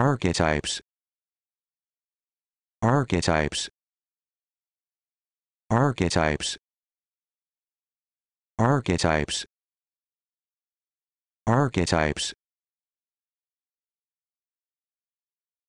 Archetypes Archetypes Archetypes Archetypes Archetypes